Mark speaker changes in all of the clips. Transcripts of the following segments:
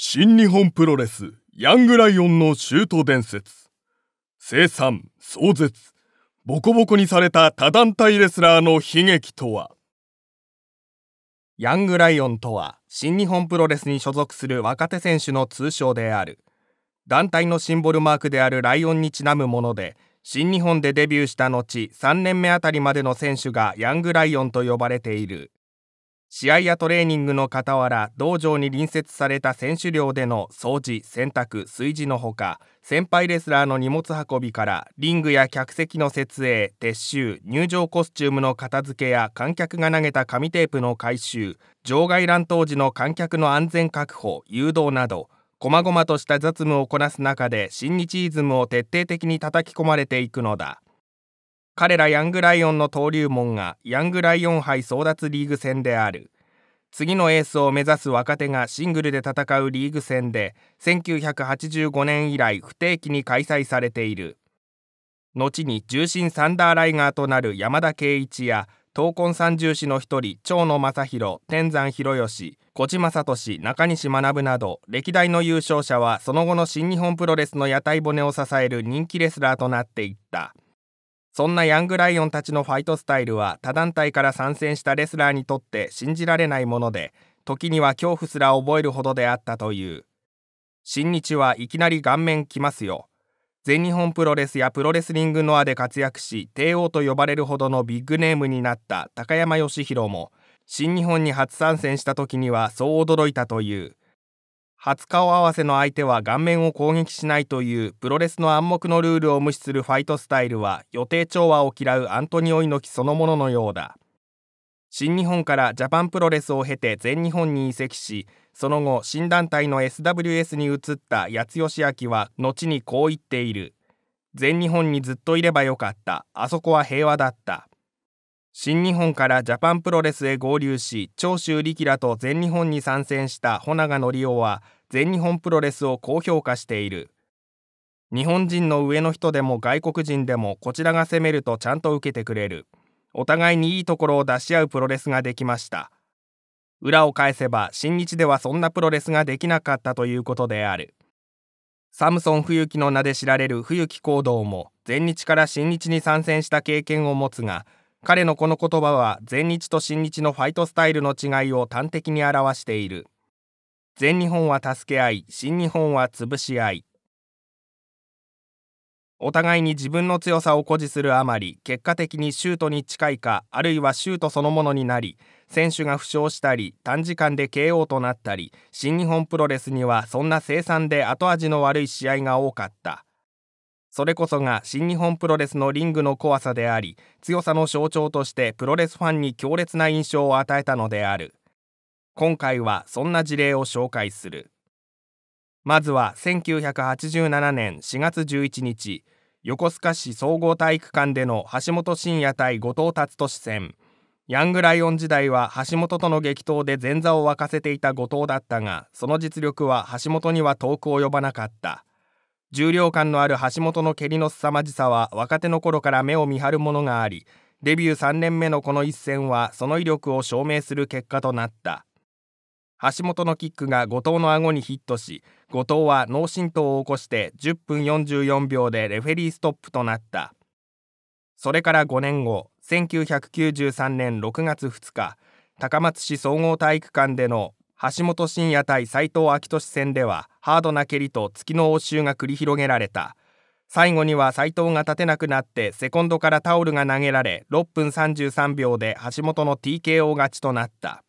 Speaker 1: 新日本プロレスヤングライオンのシュート伝説生産壮絶ボコボコにされた多団体レスラーの悲劇とはヤングライオンとは新日本プロレスに所属する若手選手の通称である団体のシンボルマークであるライオンにちなむもので新日本でデビューした後3年目あたりまでの選手がヤングライオンと呼ばれている試合やトレーニングの傍ら道場に隣接された選手寮での掃除洗濯炊事のほか先輩レスラーの荷物運びからリングや客席の設営撤収入場コスチュームの片付けや観客が投げた紙テープの回収場外乱闘時の観客の安全確保誘導など細々とした雑務をこなす中で新日イズムを徹底的に叩き込まれていくのだ。彼らヤングライオンの登竜門がヤングライオン杯争奪リーグ戦である次のエースを目指す若手がシングルで戦うリーグ戦で1985年以来不定期に開催されている後に重心サンダーライガーとなる山田圭一や闘魂三重士の一人長野正弘天山広義小地聡俊中西学など歴代の優勝者はその後の新日本プロレスの屋台骨を支える人気レスラーとなっていった。そんなヤングライオンたちのファイトスタイルは他団体から参戦したレスラーにとって信じられないもので時には恐怖すら覚えるほどであったという新日はいきなり顔面来ますよ全日本プロレスやプロレスリングノアで活躍し帝王と呼ばれるほどのビッグネームになった高山義弘も新日本に初参戦した時にはそう驚いたという初顔合わせの相手は顔面を攻撃しないというプロレスの暗黙のルールを無視するファイトスタイルは予定調和を嫌うアントニオ猪木そのもののようだ新日本からジャパンプロレスを経て全日本に移籍しその後新団体の SWS に移った八代義明は後にこう言っている全日本にずっといればよかったあそこは平和だった新日本からジャパンプロレスへ合流し長州力らと全日本に参戦した穂永則夫は全日本プロレスを高評価している日本人の上の人でも外国人でもこちらが攻めるとちゃんと受けてくれるお互いにいいところを出し合うプロレスができました裏を返せば新日ではそんなプロレスができなかったということであるサムソン冬樹の名で知られる冬木行動も全日から新日に参戦した経験を持つが彼のこの言葉は全日と新日のファイトスタイルの違いを端的に表している全日本は助け合い新日本は潰し合いお互いに自分の強さを誇示するあまり結果的にシュートに近いかあるいはシュートそのものになり選手が負傷したり短時間で KO となったり新日本プロレスにはそんな凄惨で後味の悪い試合が多かったそれこそが新日本プロレスのリングの怖さであり強さの象徴としてプロレスファンに強烈な印象を与えたのである今回はそんな事例を紹介するまずは1987年4月11日横須賀市総合体育館での橋本真也対後藤達俊戦ヤングライオン時代は橋本との激闘で前座を沸かせていた後藤だったがその実力は橋本には遠く及ばなかった重量感のある橋本の蹴りの凄まじさは若手の頃から目を見張るものがあり、デビュー3年目のこの一戦はその威力を証明する結果となった。橋本のキックが後藤の顎にヒットし、後藤は脳震盪を起こして10分44秒でレフェリーストップとなった。それから5年後、1993年6月2日、高松市総合体育館での橋本真也対斎藤昭俊戦ではハードな蹴りと月の応酬が繰り広げられた最後には斎藤が立てなくなってセコンドからタオルが投げられ6分33秒で橋本の TKO 勝ちとなった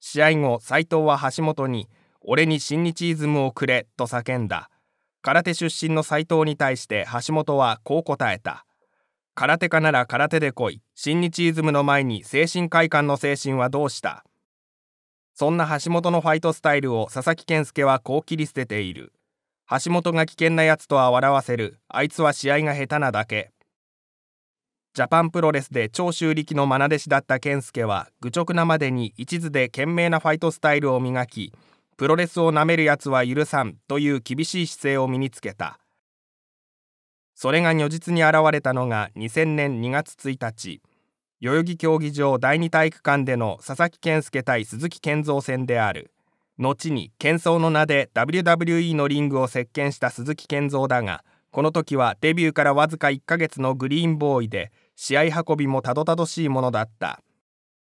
Speaker 1: 試合後斎藤は橋本に「俺に新日イズムをくれ」と叫んだ空手出身の斎藤に対して橋本はこう答えた「空手家なら空手で来い新日イズムの前に精神会館の精神はどうした?」そんな橋本のファイトスタイルを佐々木健介はこう切り捨てている。橋本が危険なやつとは笑わせる。あいつは試合が下手なだけ。ジャパンプロレスで長州力の愛弟子だった健介は、愚直なまでに一途で懸命なファイトスタイルを磨き、プロレスをなめるやつは許さんという厳しい姿勢を身につけた。それが如実に現れたのが2000年2月1日。代々木競技場第二体育館での佐々木健介対鈴木健三戦である後に健三の名で WWE のリングを席巻した鈴木健三だがこの時はデビューからわずか1ヶ月のグリーンボーイで試合運びもたどたどしいものだった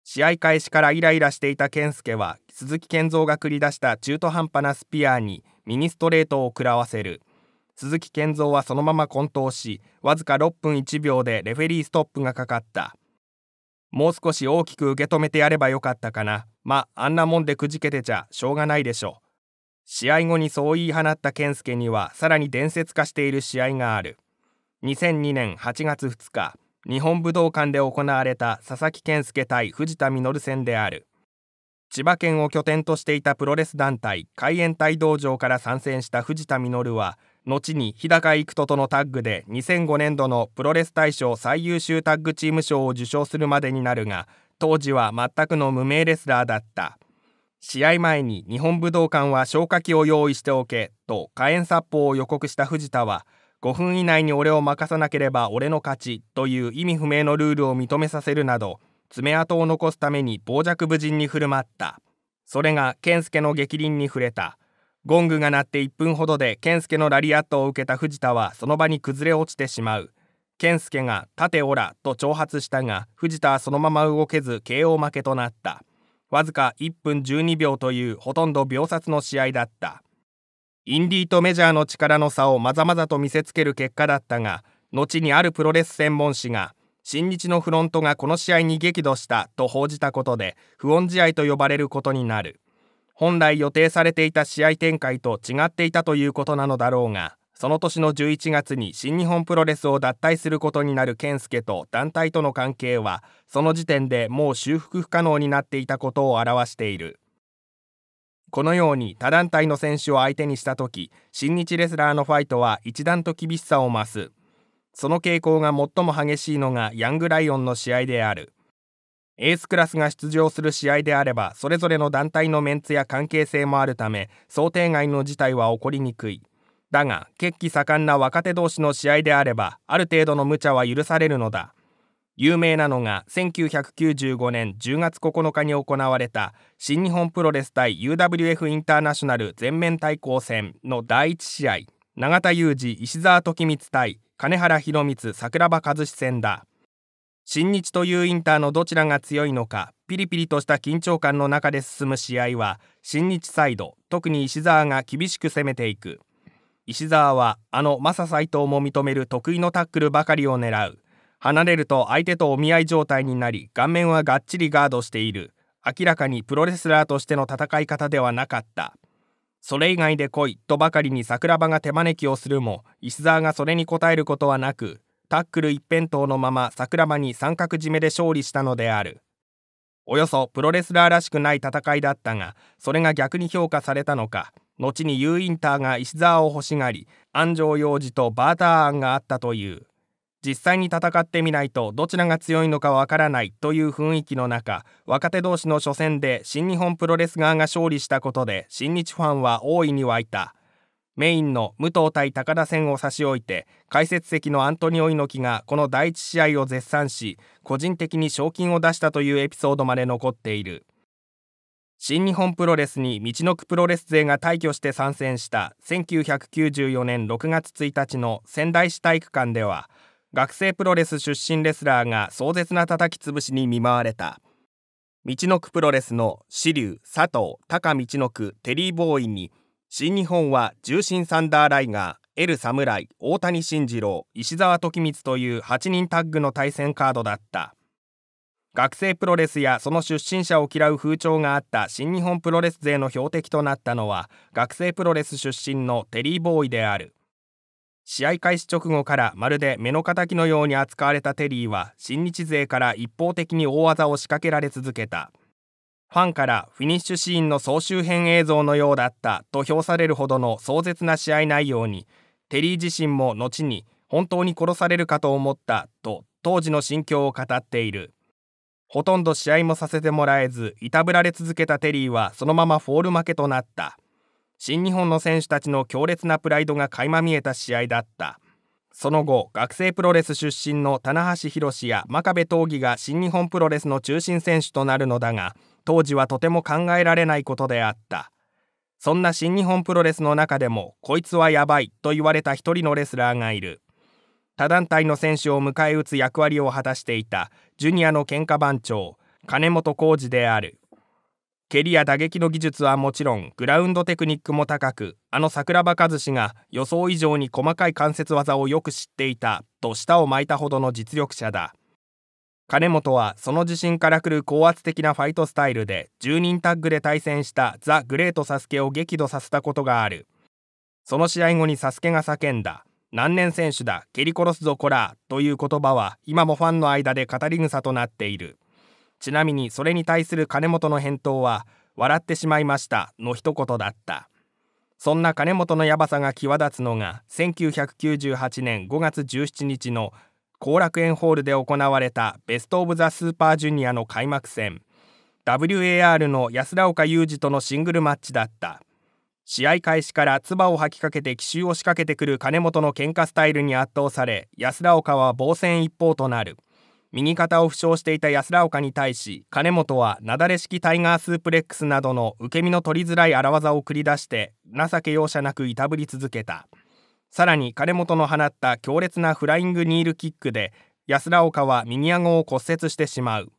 Speaker 1: 試合開始からイライラしていた健介は鈴木健三が繰り出した中途半端なスピアーにミニストレートを食らわせる鈴木健三はそのまま混沌しわずか6分1秒でレフェリーストップがかかったもう少し大きく受け止めてやればよかったかな。まあ、あんなもんでくじけてちゃしょうがないでしょう。試合後にそう言い放った健介にはさらに伝説化している試合がある。2002年8月2日、日本武道館で行われた佐々木健介対藤田実戦である。千葉県を拠点としていたプロレス団体海援隊道場から参戦した藤田実は後に日高幾人とのタッグで2005年度のプロレス大賞最優秀タッグチーム賞を受賞するまでになるが当時は全くの無名レスラーだった試合前に日本武道館は消火器を用意しておけと火炎殺法を予告した藤田は5分以内に俺を任さなければ俺の勝ちという意味不明のルールを認めさせるなど爪痕を残すために傍若無人に振る舞ったそれが健介の逆鱗に触れたゴングが鳴って1分ほどで健介のラリアットを受けた藤田はその場に崩れ落ちてしまう健介が「盾おら」と挑発したが藤田はそのまま動けず KO 負けとなったわずか1分12秒というほとんど秒殺の試合だったインディーとメジャーの力の差をまざまざと見せつける結果だったが後にあるプロレス専門誌が新日のフロントがこの試合に激怒したと報じたことで不穏試合と呼ばれることになる本来予定されていた試合展開と違っていたということなのだろうがその年の11月に新日本プロレスを脱退することになる健介と団体との関係はその時点でもう修復不可能になっていたことを表しているこのように他団体の選手を相手にした時新日レスラーのファイトは一段と厳しさを増すその傾向が最も激しいのがヤングライオンの試合である。エースクラスが出場する試合であればそれぞれの団体のメンツや関係性もあるため想定外の事態は起こりにくいだが決起盛んな若手同士の試合であればある程度の無茶は許されるのだ有名なのが1995年10月9日に行われた新日本プロレス対 UWF インターナショナル全面対抗戦の第1試合永田裕二石澤時光対金原博光桜庭和志戦だ新日というインターのどちらが強いのかピリピリとした緊張感の中で進む試合は新日サイド特に石澤が厳しく攻めていく石澤はあのマサ斎藤も認める得意のタックルばかりを狙う離れると相手とお見合い状態になり顔面はがっちりガードしている明らかにプロレスラーとしての戦い方ではなかったそれ以外で来いとばかりに桜庭が手招きをするも石澤がそれに応えることはなくタックル一辺倒のまま桜間に三角締めで勝利したのであるおよそプロレスラーらしくない戦いだったがそれが逆に評価されたのか後にユーインターが石沢を欲しがり安城洋二とバーター案があったという実際に戦ってみないとどちらが強いのかわからないという雰囲気の中若手同士の初戦で新日本プロレス側が勝利したことで新日ファンは大いに沸いた。メインの武藤対高田戦を差し置いて解説席のアントニオ猪木がこの第1試合を絶賛し個人的に賞金を出したというエピソードまで残っている新日本プロレスに道のくプロレス勢が退去して参戦した1994年6月1日の仙台市体育館では学生プロレス出身レスラーが壮絶な叩き潰しに見舞われた道のくプロレスの紫流佐藤高道のくテリーボーイに新日本は重心サンダーライガー、エルイ大谷慎次郎、石澤時光という8人タッグの対戦カードだった。学生プロレスやその出身者を嫌う風潮があった新日本プロレス勢の標的となったのは学生プロレス出身のテリー・ボーイである試合開始直後からまるで目の敵のように扱われたテリーは新日勢から一方的に大技を仕掛けられ続けたファンからフィニッシュシーンの総集編映像のようだったと評されるほどの壮絶な試合内容に、テリー自身も後に本当に殺されるかと思ったと当時の心境を語っている。ほとんど試合もさせてもらえず、いたぶられ続けたテリーはそのままフォール負けとなった。新日本の選手たちの強烈なプライドが垣間見えた試合だった。その後、学生プロレス出身の棚橋宏や真壁闘技が新日本プロレスの中心選手となるのだが、当時はとても考えられないことであったそんな新日本プロレスの中でもこいつはやばいと言われた一人のレスラーがいる他団体の選手を迎え撃つ役割を果たしていたジュニアの喧嘩番長金本浩二である蹴りや打撃の技術はもちろんグラウンドテクニックも高くあの桜庭和氏が予想以上に細かい関節技をよく知っていたと舌を巻いたほどの実力者だ金本はその自信からくる高圧的なファイトスタイルで10人タッグで対戦したザ・グレート・サスケを激怒させたことがあるその試合後にサスケが叫んだ「何年選手だ蹴り殺すぞこら」という言葉は今もファンの間で語り草となっているちなみにそれに対する金本の返答は「笑ってしまいました」の一言だったそんな金本のヤバさが際立つのが1998年5月17日の後楽園ホールで行われたベスト・オブ・ザ・スーパージュニアの開幕戦 WAR の安田岡裕二とのシングルマッチだった試合開始から唾を吐きかけて奇襲を仕掛けてくる金本の喧嘩スタイルに圧倒され安田岡は防戦一方となる右肩を負傷していた安田岡に対し金本は雪崩式タイガースープレックスなどの受け身の取りづらい荒技を繰り出して情け容赦なくいたぶり続けた。さらに金本の放った強烈なフライングニールキックで安田岡は右顎を骨折してしまう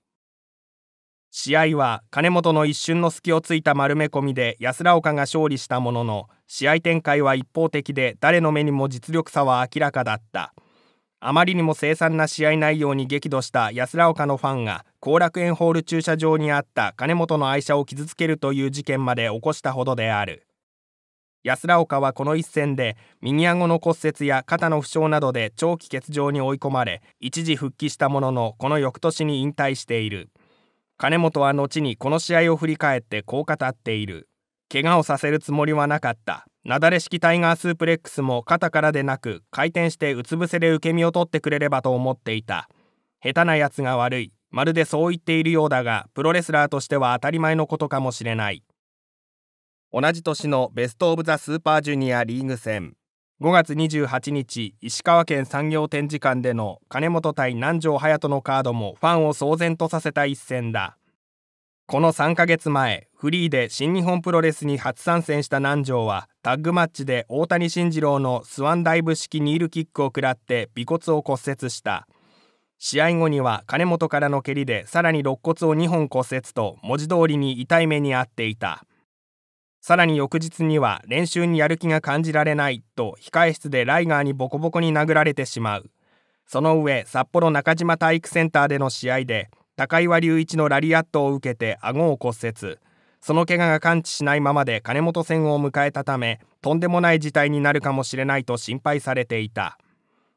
Speaker 1: 試合は金本の一瞬の隙をついた丸め込みで安田岡が勝利したものの試合展開は一方的で誰の目にも実力差は明らかだったあまりにも凄惨な試合内容に激怒した安田岡のファンが後楽園ホール駐車場にあった金本の愛車を傷つけるという事件まで起こしたほどである安ら岡はこの一戦で右ごの骨折や肩の負傷などで長期欠場に追い込まれ一時復帰したもののこの翌年に引退している金本は後にこの試合を振り返ってこう語っている怪我をさせるつもりはなかったなだれ式タイガースープレックスも肩からでなく回転してうつ伏せで受け身を取ってくれればと思っていた下手なやつが悪いまるでそう言っているようだがプロレスラーとしては当たり前のことかもしれない同じ年のベスト・オブ・ザ・スーパージュニアリーグ戦5月28日石川県産業展示館での金本対南條隼人のカードもファンを騒然とさせた一戦だこの3ヶ月前フリーで新日本プロレスに初参戦した南條はタッグマッチで大谷慎次郎のスワンダイブ式ニールキックを食らって尾骨を骨折した試合後には金本からの蹴りでさらに肋骨を2本骨折と文字通りに痛い目に遭っていたさらに翌日には練習にやる気が感じられないと控室でライガーにボコボコに殴られてしまうその上札幌中島体育センターでの試合で高岩隆一のラリアットを受けて顎を骨折その怪我が完治しないままで金本戦を迎えたためとんでもない事態になるかもしれないと心配されていた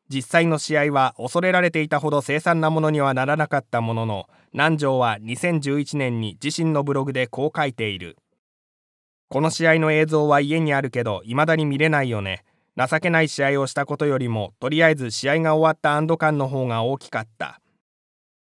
Speaker 1: 実際の試合は恐れられていたほど凄惨なものにはならなかったものの南條は2011年に自身のブログでこう書いているこの試合の映像は家にあるけど、未だに見れないよね。情けない試合をしたことよりも、とりあえず試合が終わった安堵感の方が大きかった。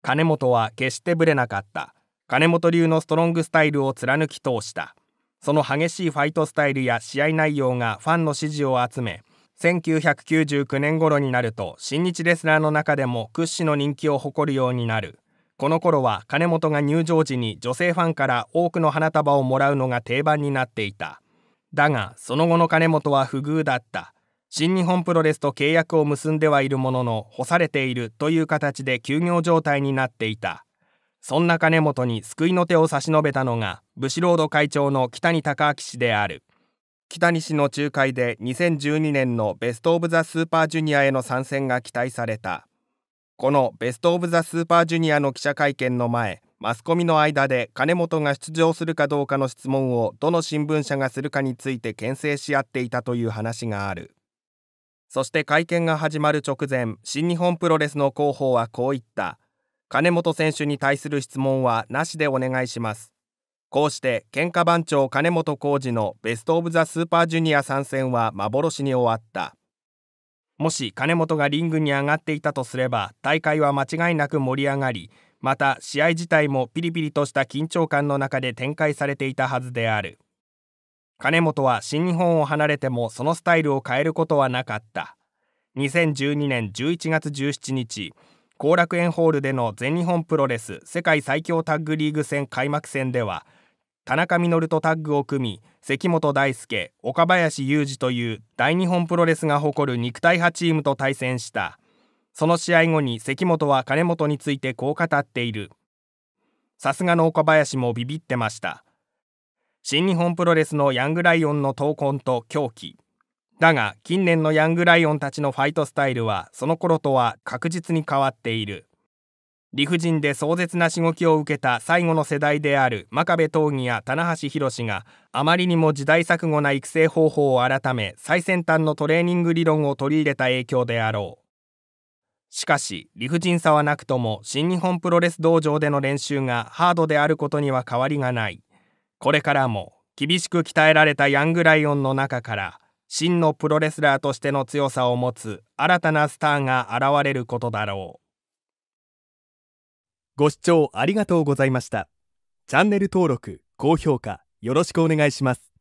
Speaker 1: 金本は決してぶれなかった。金本流のストロングスタイルを貫き通した。その激しいファイトスタイルや試合内容がファンの支持を集め、1999年頃になると、新日レスラーの中でも屈指の人気を誇るようになる。この頃は金本が入場時に女性ファンから多くの花束をもらうのが定番になっていただがその後の金本は不遇だった新日本プロレスと契約を結んではいるものの干されているという形で休業状態になっていたそんな金本に救いの手を差し伸べたのが武士ロード会長の北に隆明氏である北西の仲介で2012年のベスト・オブ・ザ・スーパージュニアへの参戦が期待されたこのベスト・オブ・ザ・スーパージュニアの記者会見の前、マスコミの間で金本が出場するかどうかの質問をどの新聞社がするかについて牽制し合っていたという話がある。そして会見が始まる直前、新日本プロレスの広報はこう言った。金本選手に対する質問はなしでお願いします。こうして喧嘩番長金本浩二のベスト・オブ・ザ・スーパージュニア参戦は幻に終わった。もし金本がリングに上がっていたとすれば大会は間違いなく盛り上がりまた試合自体もピリピリとした緊張感の中で展開されていたはずである金本は新日本を離れてもそのスタイルを変えることはなかった2012年11月17日後楽園ホールでの全日本プロレス世界最強タッグリーグ戦開幕戦では田中稔とタッグを組み関本大輔岡林雄二という大日本プロレスが誇る肉体派チームと対戦したその試合後に関本は金本についてこう語っているさすがの岡林もビビってました新日本プロレスのヤングライオンの闘魂と狂気だが近年のヤングライオンたちのファイトスタイルはその頃とは確実に変わっている理不尽で壮絶なしごきを受けた最後の世代である真壁闘技や棚橋宏があまりにも時代錯誤な育成方法を改め最先端のトレーニング理論を取り入れた影響であろうしかし理不尽さはなくとも新日本プロレス道場での練習がハードであることには変わりがないこれからも厳しく鍛えられたヤングライオンの中から真のプロレスラーとしての強さを持つ新たなスターが現れることだろうご視聴ありがとうございました。チャンネル登録、高評価、よろしくお願いします。